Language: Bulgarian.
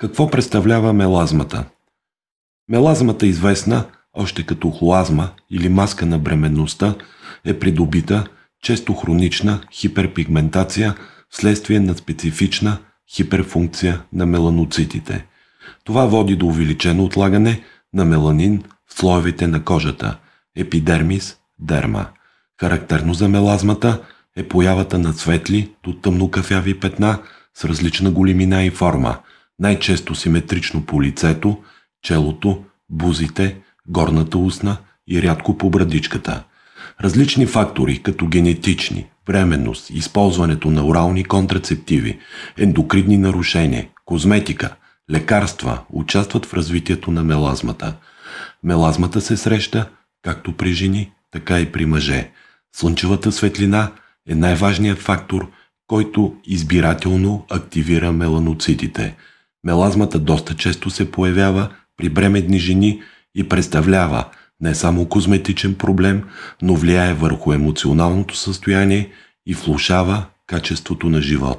Какво представлява мелазмата? Мелазмата, известна още като хлазма или маска на бременността, е придобита, често хронична хиперпигментация вследствие на специфична хиперфункция на меланоцитите. Това води до увеличено отлагане на меланин в слоевете на кожата – епидермис, дерма. Характерно за мелазмата е появата на светли до тъмнокафяви петна с различна големина и форма – най-често симетрично по лицето, челото, бузите, горната устна и рядко по брадичката. Различни фактори, като генетични, временност, използването на орални контрацептиви, ендокридни нарушения, козметика, лекарства участват в развитието на мелазмата. Мелазмата се среща както при жени, така и при мъже. Слънчевата светлина е най-важният фактор, който избирателно активира меланоцитите – Мелазмата доста често се появява при бремедни жени и представлява не само козметичен проблем, но влияе върху емоционалното състояние и влушава качеството на живот.